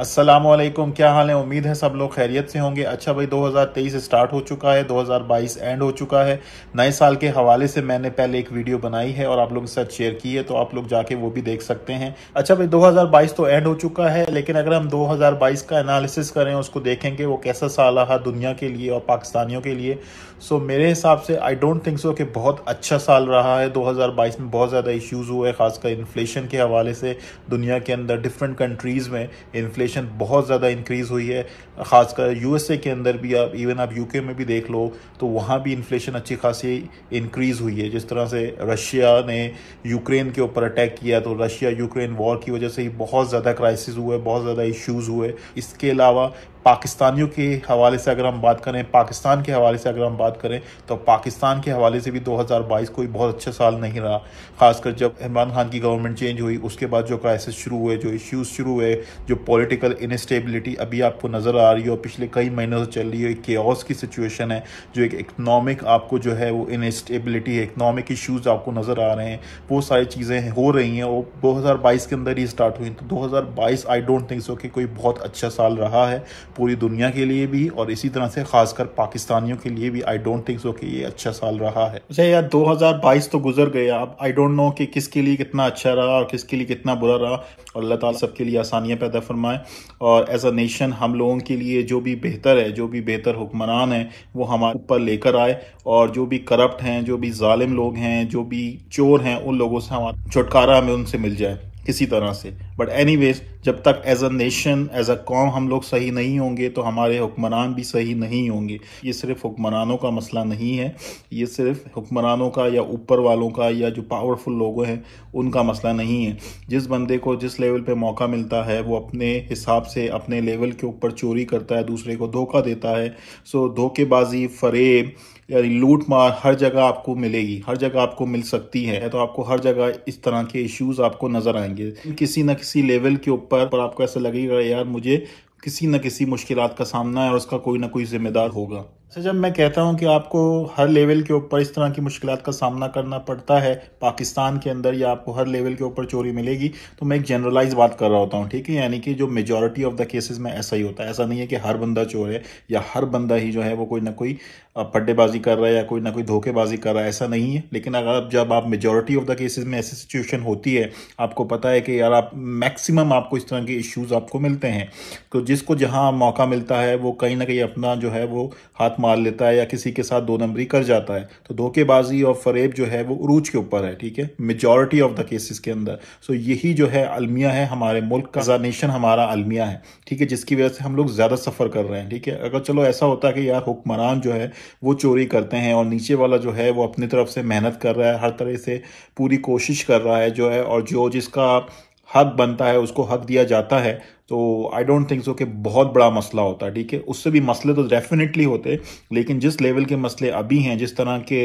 असलम क्या हाल है उम्मीद है सब लोग खैरियत से होंगे अच्छा भाई 2023 स्टार्ट हो चुका है 2022 एंड हो चुका है नए साल के हवाले से मैंने पहले एक वीडियो बनाई है और आप लोगों के साथ शेयर की है तो आप लोग जाके वो भी देख सकते हैं अच्छा भाई 2022 तो एंड हो चुका है लेकिन अगर हम 2022 का एनालिसिस करें उसको देखेंगे वो कैसा साल रहा दुनिया के लिए और पाकिस्तानियों के लिए सो मेरे हिसाब से आई डोंट थिंक सो कि बहुत अच्छा साल रहा है दो में बहुत ज़्यादा इश्यूज़ हुए खासकर इन्फ्लेशन के हवाले से दुनिया के अंदर डिफरेंट कंट्रीज़ में इन्फ्लेशन इन्फ्लेशन बहुत ज़्यादा इंक्रीज़ हुई है ख़ासकर यूएसए के अंदर भी आप इवन आप यूके में भी देख लो तो वहाँ भी इन्फ्लेशन अच्छी खासी इंक्रीज़ हुई है जिस तरह से रशिया ने यूक्रेन के ऊपर अटैक किया तो रशिया यूक्रेन वॉर की वजह से ही बहुत ज़्यादा क्राइसिस हुए बहुत ज़्यादा इश्यूज़ हुए इसके अलावा पाकिस्तानियों के हवाले से अगर हम बात करें पाकिस्तान के हवाले से अगर हम बात करें तो पाकिस्तान के हवाले से भी 2022 कोई बहुत अच्छा साल नहीं रहा खासकर जब इमरान खान की गवर्नमेंट चेंज हुई उसके बाद जो क्राइसिस शुरू हुए जो इश्यूज़ शुरू हुए जो पॉलिटिकल इनस्टेबिलिटी अभी आपको नज़र आ रही है और पिछले कई महीनों से चल रही है केस की सिचुएशन है जो एक इकनॉमिक आपको जो है वो इनस्टेबिलिटी है इकनॉमिक इशूज़ आपको नज़र आ रहे हैं वो सारी चीज़ें हो रही हैं और दो के अंदर ही स्टार्ट हुई तो दो आई डोंट थिंक सो कि कोई बहुत अच्छा साल रहा है पूरी दुनिया के लिए भी और इसी तरह से खासकर पाकिस्तानियों के लिए भी आई डोंट थिंक सो कि ये अच्छा साल रहा है अच्छा यार बाईस तो गुजर गए अब आई डोंट नो कि किसके लिए कितना अच्छा रहा और किसके लिए कितना बुरा रहा और अल्लाह ताला सबके लिए आसानियाँ पैदा फरमाए और एज अ नेशन हम लोगों के लिए जो भी बेहतर है जो भी बेहतर हुक्मरान है वो हमारे ऊपर लेकर आए और जो भी करप्ट हैं जो भी ालिम लोग हैं जो भी चोर हैं उन लोगों से हमारा छुटकारा हमें उनसे मिल जाए किसी तरह से बट एनी जब तक as a nation as a कौम हम लोग सही नहीं होंगे तो हमारे हुक्मरान भी सही नहीं होंगे ये सिर्फ हुक्मरानों का मसला नहीं है ये सिर्फ हुक्मरानों का या ऊपर वालों का या जो पावरफुल लोग हैं उनका मसला नहीं है जिस बंदे को जिस लेवल पे मौका मिलता है वो अपने हिसाब से अपने लेवल के ऊपर चोरी करता है दूसरे को धोखा देता है सो धोखेबाजी फरेब यानी लूट मार हर जगह आपको मिलेगी हर जगह आपको मिल सकती है तो आपको हर जगह इस तरह के इश्यूज आपको नजर आएंगे किसी न किसी लेवल के ऊपर पर आपको ऐसा लगेगा यार मुझे किसी न किसी मुश्किल का सामना है और उसका कोई ना कोई जिम्मेदार होगा सर जब मैं कहता हूं कि आपको हर लेवल के ऊपर इस तरह की मुश्किल का सामना करना पड़ता है पाकिस्तान के अंदर या आपको हर लेवल के ऊपर चोरी मिलेगी तो मैं एक जनरलाइज बात कर रहा होता हूं ठीक है यानी कि जो मेजॉरिटी ऑफ द केसेस में ऐसा ही होता है ऐसा नहीं है कि हर बंदा चोर है या हर बंदा ही जो है वो कोई ना कोई पड्डेबाजी कर रहा है या कोई ना कोई धोखेबाजी कर रहा है ऐसा नहीं है लेकिन अगर जब आप मेजोरिटी ऑफ द केसेस में ऐसी सिचुएशन होती है आपको पता है कि यार आप मैक्सिमम आपको इस तरह के इश्यूज़ आपको मिलते हैं तो जिसको जहाँ मौका मिलता है वो कहीं ना कहीं अपना जो है वो हाथ मार लेता है या किसी के साथ दो नंबरी कर जाता है तो धोखेबाजी और फरेब जो है वो उरूज के ऊपर है ठीक है मेजोरिटी ऑफ द केसेस के अंदर सो यही जो है अलमिया है हमारे मुल्क का नेशन हमारा अलमिया है ठीक है जिसकी वजह से हम लोग ज़्यादा सफ़र कर रहे हैं ठीक है अगर चलो ऐसा होता है कि यार हुक्मरान जो है वो चोरी करते हैं और नीचे वाला जो है वो अपनी तरफ से मेहनत कर रहा है हर तरह से पूरी कोशिश कर रहा है जो है और जो जिसका हक बनता है उसको हक दिया जाता है तो आई डोंट थिंक सो कि बहुत बड़ा मसला होता ठीक है उससे भी मसले तो डेफिनेटली होते लेकिन जिस लेवल के मसले अभी हैं जिस तरह के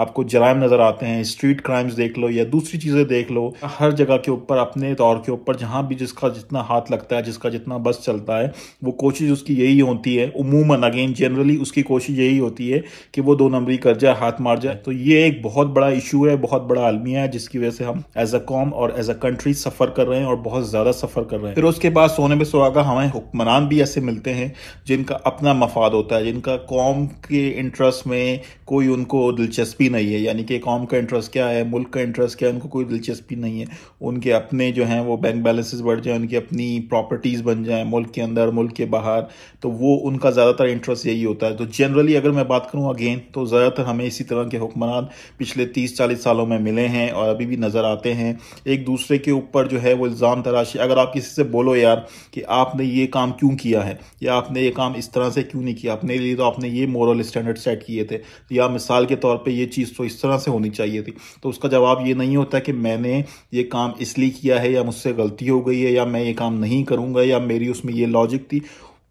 आपको जराइम नज़र आते हैं स्ट्रीट क्राइम्स देख लो या दूसरी चीज़ें देख लो हर जगह के ऊपर अपने तौर के ऊपर जहाँ भी जिसका जितना हाथ लगता है जिसका जितना बस चलता है वो कोशिश उसकी यही होती है उमूमन अगेन जनरली उसकी कोशिश यही होती है कि वो दो नंबरी कर जाए हाथ मार जाए तो ये एक बहुत बड़ा इशू है बहुत बड़ा आलमिया है जिसकी वजह से हम एज अ कॉम और एज अ कंट्री सफ़र कर रहे हैं और बहुत ज़्यादा सफ़र कर रहे हैं फिर उसके बाद सोने में सुहागा हमें हुक्मरान भी ऐसे मिलते हैं जिनका अपना मफाद होता है जिनका कौम के इंटरेस्ट में कोई उनको दिलचस्पी नहीं है यानी कि कौम का इंटरेस्ट क्या है मुल्क का इंटरेस्ट क्या है उनको कोई दिलचस्पी नहीं है उनके अपने जो हैं वो बैंक बैलेंसेस बढ़ जाए उनकी अपनी प्रॉपर्टीज़ बन जाएँ मुल्क के अंदर मुल्क के बाहर तो वो उनका ज़्यादातर इंटरेस्ट यही होता है तो जनरली अगर मैं बात करूँ अगेन तो ज़्यादातर हमें इसी तरह के हुक्मरान पिछले तीस चालीस सालों में मिले हैं और अभी भी नज़र आते हैं एक दूसरे के ऊपर जो है वो इल्ज़ाम तराशी अगर आप किसी से बोलो यार कि आपने ये काम क्यों किया है या आपने ये काम इस तरह से क्यों नहीं किया अपने लिए तो आपने ये मॉरल स्टैंडर्ड सेट किए थे या मिसाल के तौर पर ये चीज़ तो इस तरह से होनी चाहिए थी तो उसका जवाब ये नहीं होता कि मैंने ये काम इसलिए किया है या मुझसे गलती हो गई है या मैं ये काम नहीं करूँगा या मेरी उसमें ये लॉजिक थी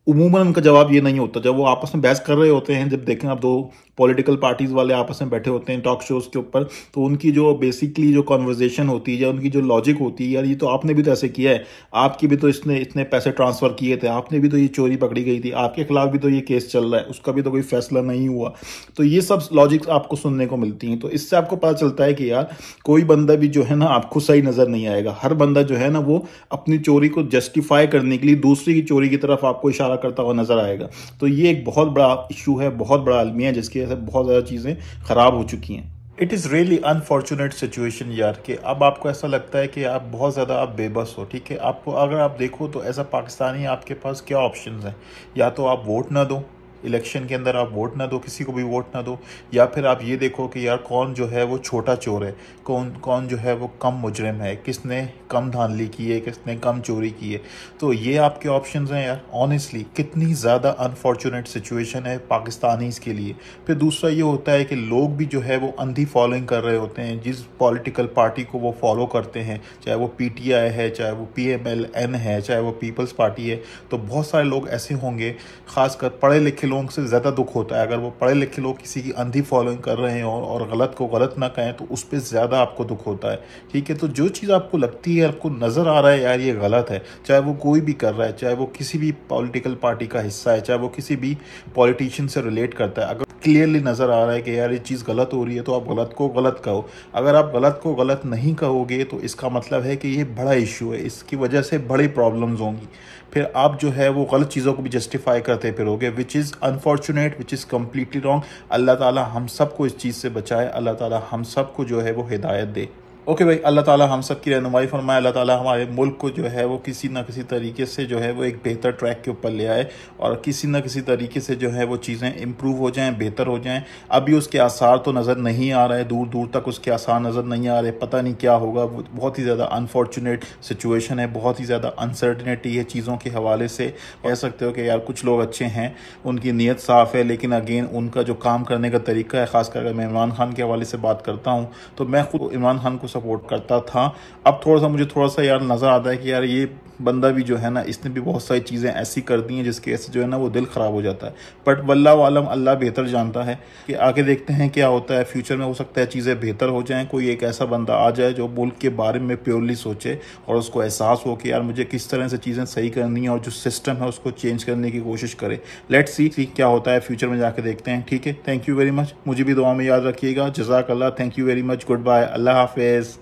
उमूमन उनका जवाब ये नहीं होता जब वो आपस में बहस कर रहे होते हैं जब देखें आप दो पॉलिटिकल पार्टीज़ वाले आपस में बैठे होते हैं टॉक शोज़ के ऊपर तो उनकी जो बेसिकली जो कॉन्वर्जेसन होती है या उनकी जो लॉजिक होती है यार ये तो आपने भी तो ऐसे किया है आपकी भी तो इसने इतने पैसे ट्रांसफ़र किए थे आपने भी तो ये चोरी पकड़ी गई थी आपके खिलाफ भी तो ये केस चल रहा है उसका भी तो कोई फैसला नहीं हुआ तो ये सब लॉजिक्स आपको सुनने को मिलती हैं तो इससे आपको पता चलता है कि यार कोई बंदा भी जो है ना आपको सही नज़र नहीं आएगा हर बंदा जो है ना वो अपनी चोरी को जस्टिफाई करने के लिए दूसरी की चोरी की तरफ आपको इशारा करता हुआ नज़र आएगा तो ये एक बहुत बड़ा इशू है बहुत बड़ा आलमी है जिसकी वजह से बहुत ज़्यादा चीज़ें ख़राब हो चुकी हैं it is really unfortunate situation यार कि अब आपको ऐसा लगता है कि आप बहुत ज़्यादा आप बेबस हो ठीक है आपको अगर आप देखो तो एज अ पाकिस्तानी आपके पास क्या ऑप्शन हैं या तो आप वोट ना दो इलेक्शन के अंदर आप वोट ना दो किसी को भी वोट ना दो या फिर आप ये देखो कि यार कौन जो है वो छोटा चोर है कौन कौन जो है वो कम मुजरम है किसने कम धांधली की है किसने कम चोरी की है तो ये आपके ऑप्शन हैं यार ऑनेस्टली कितनी ज़्यादा अनफॉर्चुनेट सिचुएशन है पाकिस्तानीज़ के लिए फिर दूसरा ये होता है कि लोग भी जो है वो अंधी फॉलोइंग कर रहे होते हैं जिस पॉलिटिकल पार्टी को वो फॉलो करते हैं चाहे वो पी है चाहे वो पी है चाहे वो पीपल्स पार्टी है तो बहुत सारे लोग ऐसे होंगे खासकर पढ़े लिखे लोगों से ज़्यादा दुख होता है अगर वो पढ़े लिखे लोग किसी की अंधी फॉलोइंग कर रहे हैं और गलत को गलत ना कहें तो उस पर ज़्यादा आपको दुख होता है ठीक है तो जो चीज़ आपको लगती है आपको नज़र आ रहा है यार ये गलत है चाहे वो कोई भी कर रहा है चाहे वो किसी भी पॉलिटिकल पार्टी का हिस्सा है चाहे वो किसी भी पॉलिटिशियन से रिलेट करता है अगर क्लियरली नज़र आ रहा है कि यार ये चीज़ गलत हो रही है तो आप गलत को गलत कहो अगर आप गलत को गलत नहीं कहोगे तो इसका मतलब है कि ये बड़ा इशू है इसकी वजह से बड़ी प्रॉब्लम्स होंगी फिर आप जो है वो गलत चीज़ों को भी जस्टिफाई करते फिरोगे which is unfortunate which is completely wrong अल्लाह ताला हम सबको इस चीज़ से बचाए अल्लाह ताला हम सबको जो है वो हिदायत दे ओके भाई अल्लाह ताला हम सब की रहनुमाई फरमाए अल्लाह ताला हमारे मुल्क को जो है वो किसी ना किसी तरीके से जो है वो एक बेहतर ट्रैक के ऊपर ले आए और किसी ना किसी तरीके से जो है वो चीज़ें इम्प्रूव हो जाएं बेहतर हो जाएं अभी उसके आसार तो नज़र नहीं आ रहे दूर दूर तक उसके आसार नज़र नहीं आ रहे पता नहीं क्या होगा बहुत ही ज़्यादा अनफॉर्चुनेट सिचुएशन है बहुत ही ज़्यादा अनसर्टनिटी है चीज़ों के हवाले से कह सकते हो कि यार कुछ लोग अच्छे हैं उनकी नीयत साफ़ है लेकिन अगेन उनका जो काम करने का तरीका है ख़ासकर अगर मैं इमरान खान के हवाले से बात करता हूँ तो मैं खुद इमरान खान को सपोर्ट करता था अब थोड़ा सा मुझे थोड़ा सा यार नज़र आता है कि यार ये बंदा भी जो है ना इसने भी बहुत सारी चीज़ें ऐसी कर दी हैं जिसके ऐसे जो है ना वो दिल ख़राब हो जाता है बट वल्ला आलम अल्लाह बेहतर जानता है कि आगे देखते हैं क्या होता है फ्यूचर में हो सकता है चीज़ें बेहतर हो जाएँ कोई एक ऐसा बंदा आ जाए जो मुल्क के बारे में प्योरली सोचे और उसको एहसास हो कि यार मुझे किस तरह से चीज़ें सही करनी है और जो सिस्टम है उसको चेंज करने की कोशिश करे लेट सी क्या होता है फ्यूचर में जाके देखते हैं ठीक है थैंक यू वेरी मच मुझे भी दुआ में याद रखिएगा जजाक अल्लाह thank you very much good bye अल्लाह हाफिज़